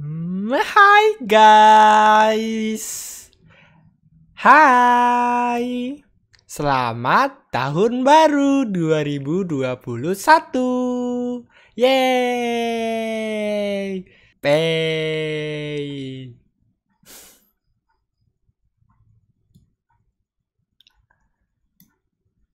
Mm, Hai guys. Hai. Selamat tahun baru 2021. Yeay. Pe